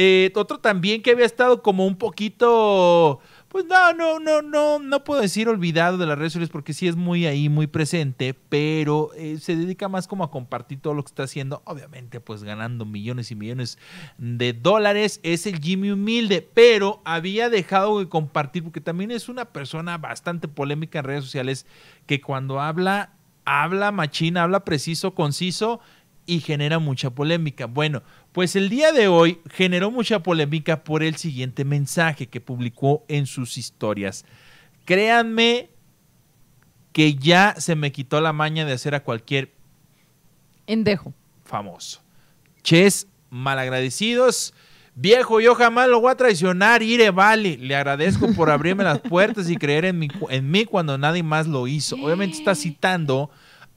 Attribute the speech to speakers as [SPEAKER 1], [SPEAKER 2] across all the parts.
[SPEAKER 1] Eh, otro también que había estado como un poquito pues no, no, no, no, no puedo decir olvidado de las redes sociales porque sí es muy ahí, muy presente, pero eh, se dedica más como a compartir todo lo que está haciendo, obviamente pues ganando millones y millones de dólares, es el Jimmy Humilde, pero había dejado de compartir porque también es una persona bastante polémica en redes sociales que cuando habla, habla machina, habla preciso, conciso y genera mucha polémica. Bueno, pues el día de hoy generó mucha polémica por el siguiente mensaje que publicó en sus historias. Créanme que ya se me quitó la maña de hacer a cualquier endejo famoso. Ches, malagradecidos. Viejo, yo jamás lo voy a traicionar, ire, vale. Le agradezco por abrirme las puertas y creer en mí, en mí cuando nadie más lo hizo. Obviamente está citando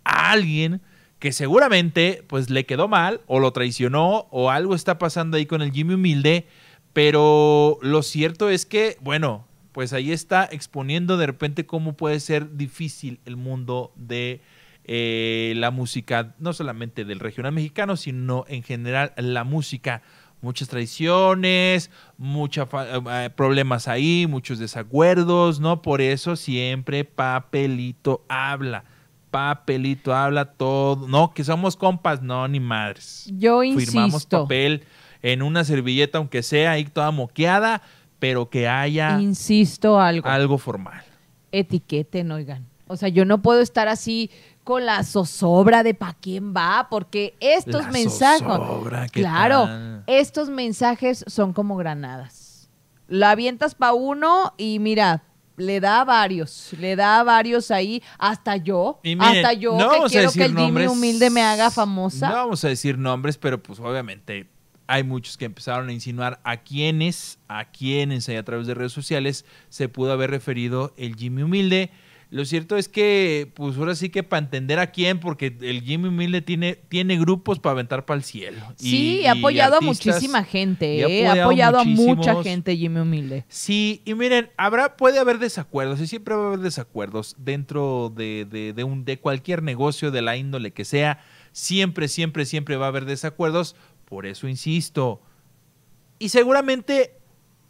[SPEAKER 1] a alguien que seguramente pues le quedó mal o lo traicionó o algo está pasando ahí con el Jimmy Humilde, pero lo cierto es que, bueno, pues ahí está exponiendo de repente cómo puede ser difícil el mundo de eh, la música, no solamente del regional mexicano, sino en general la música. Muchas traiciones, muchos eh, eh, problemas ahí, muchos desacuerdos, ¿no? Por eso siempre papelito habla papelito, habla todo. No, que somos compas, no, ni madres.
[SPEAKER 2] Yo insisto. Firmamos papel
[SPEAKER 1] en una servilleta, aunque sea ahí toda moqueada, pero que haya. Insisto, algo. Algo formal.
[SPEAKER 2] Etiqueten, oigan. O sea, yo no puedo estar así con la zozobra de pa' quién va, porque estos mensajes. Zozobra, claro, estos mensajes son como granadas. La avientas pa' uno y mira, le da a varios, le da a varios ahí, hasta yo, hasta yo que quiero que el Jimmy humilde me haga famosa. No
[SPEAKER 1] vamos a decir nombres, pero pues obviamente hay muchos que empezaron a insinuar a quienes, a quienes a través de redes sociales se pudo haber referido el Jimmy humilde. Lo cierto es que, pues ahora sí que para entender a quién, porque el Jimmy Humilde tiene, tiene grupos para aventar para el cielo. Sí, y, ha apoyado a muchísima
[SPEAKER 2] gente, ha eh, apoyado, a mucha gente Jimmy Humilde.
[SPEAKER 1] Sí, y miren, habrá, puede haber desacuerdos, y siempre va a haber desacuerdos dentro de, de, un, de cualquier negocio, de la índole que sea. Siempre, siempre, siempre va a haber desacuerdos. Por eso insisto. Y seguramente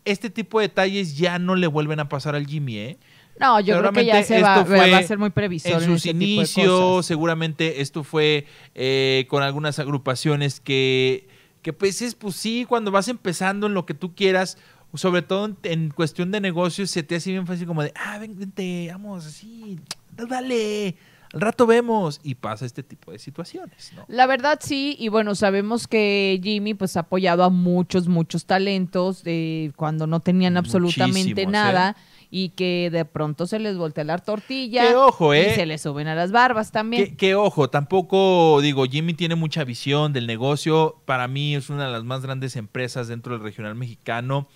[SPEAKER 1] este tipo de detalles ya no le vuelven a pasar al Jimmy, ¿eh? No, yo creo que ya se va, a ser muy previsor. En sus inicios, seguramente esto fue eh, con algunas agrupaciones que, que pues es, pues sí, cuando vas empezando en lo que tú quieras, sobre todo en, cuestión de negocios, se te hace bien fácil como de, ah, vente, vamos, así, dale al rato vemos y pasa este tipo de situaciones. La
[SPEAKER 2] verdad sí, y bueno, sabemos que Jimmy pues ha apoyado a muchos, muchos talentos de eh, cuando no tenían absolutamente ¿eh? nada. y que de pronto se les voltea la tortilla. ojo, ¿eh? Y se les suben a las barbas también.
[SPEAKER 1] Qué ojo, tampoco digo, Jimmy tiene mucha visión del negocio. Para mí es una de las más grandes empresas dentro del regional mexicano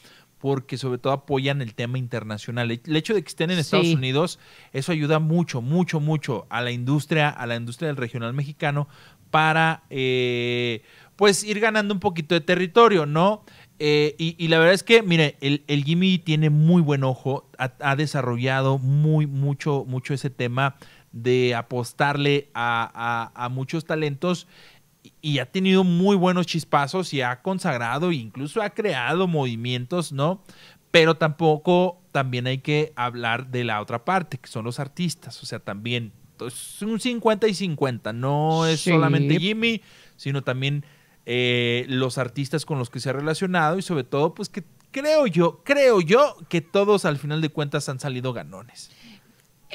[SPEAKER 1] porque sobre todo apoyan el tema internacional. El hecho de que estén en Estados Unidos, eso ayuda mucho, mucho, mucho a la industria, a la industria del regional mexicano para, eh, pues, ir ganando un poquito de territorio, ¿no? Eh, y, la verdad es que, mire, el, Jimmy e tiene muy buen ojo, ha, desarrollado muy, mucho, mucho ese tema de apostarle a muchos talentos y ha tenido muy buenos chispazos y ha consagrado e incluso ha creado movimientos, ¿no? Pero tampoco también hay que hablar de la otra parte, que son los artistas, o sea, también es pues, un 50 y 50, no es solamente Jimmy, sino también eh, los artistas con los que se ha relacionado y sobre todo, pues que creo yo, creo yo que todos al final de cuentas han salido ganones.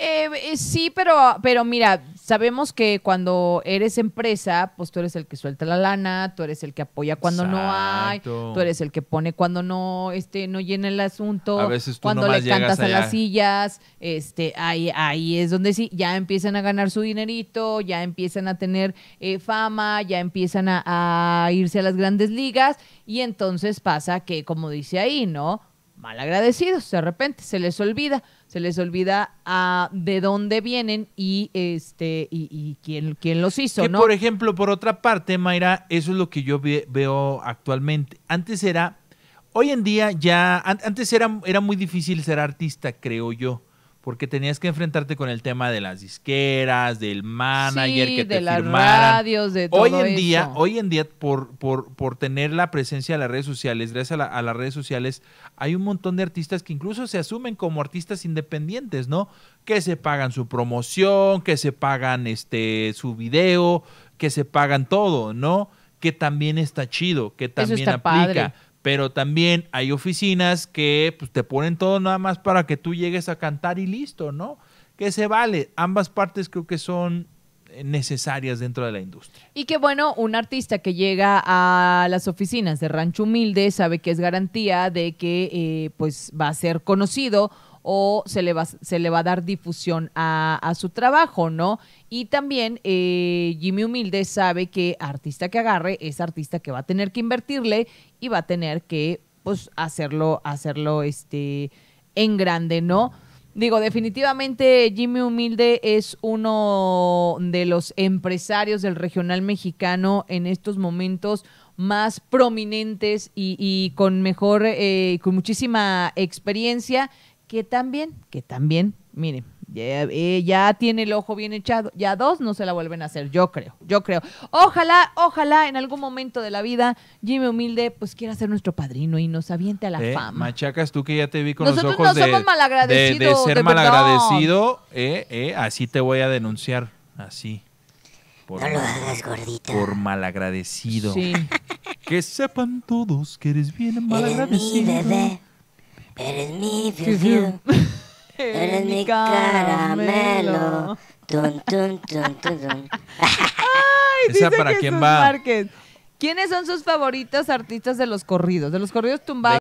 [SPEAKER 2] Eh, eh, sí, pero, pero mira, sabemos que cuando eres empresa, pues tú eres el que suelta la lana, tú eres el que apoya cuando no hay, tú eres el que pone cuando no, este, no llena el asunto, cuando le cantas a las sillas, este, ahí, ahí es donde sí, ya empiezan a ganar su dinerito, ya empiezan a tener eh, fama, ya empiezan a irse a las grandes ligas, y entonces pasa que, como dice ahí, ¿no? Mal agradecidos, de repente se les olvida, se les olvida a ah, de dónde vienen y este y, quién, quién, los hizo. ¿no? por
[SPEAKER 1] ejemplo, por otra parte, Mayra, eso es lo que yo veo actualmente. Antes era, hoy en día ya, antes era, era muy difícil ser artista, creo yo porque tenías que enfrentarte con el tema de las disqueras, del manager que te de las radios, de todo Hoy en día, hoy en día por, por, por, tener la presencia de las redes sociales, gracias a, las redes sociales, hay un montón de artistas que incluso se asumen como artistas independientes, ¿no? Que se pagan su promoción, que se pagan este su video, que se pagan todo, ¿no? Que también está chido, que también aplica pero también hay oficinas que pues, te ponen todo nada más para que tú llegues a cantar y listo, ¿no? Que se vale. Ambas partes creo que son eh, necesarias dentro de la industria.
[SPEAKER 2] Y que bueno, un artista que llega a las oficinas de Rancho Humilde sabe que es garantía de que eh, pues va a ser conocido o se le va, se le va a dar difusión a, su trabajo, ¿no? Y también eh, Jimmy Humilde sabe que artista que agarre es artista que va a tener que invertirle y va a tener que, pues, hacerlo, hacerlo, este, en grande, ¿no? Digo, definitivamente Jimmy Humilde es uno de los empresarios del regional mexicano en estos momentos más prominentes y, con mejor, eh, con muchísima experiencia que también, que también, miren, eh, ya, tiene el ojo bien echado. Ya dos no se la vuelven a hacer, yo creo, yo creo. Ojalá, ojalá en algún momento de la vida Jimmy Humilde pues quiera ser nuestro padrino y nos aviente a la eh, fama.
[SPEAKER 1] Machacas, tú que ya te vi con Nosotros los ojos no de, somos malagradecidos, de, ser malagradecido, eh, así te voy a denunciar, así. Por, no lo Por malagradecido. Sí. que sepan todos que eres bien
[SPEAKER 2] malagradecido. Eres mi fiu Eres mi caramelo.
[SPEAKER 1] Tun, tun, tun, tun,
[SPEAKER 2] Ay, dice para quién va? Márquez. ¿Quiénes son sus favoritos artistas de los corridos? De los corridos tumbados.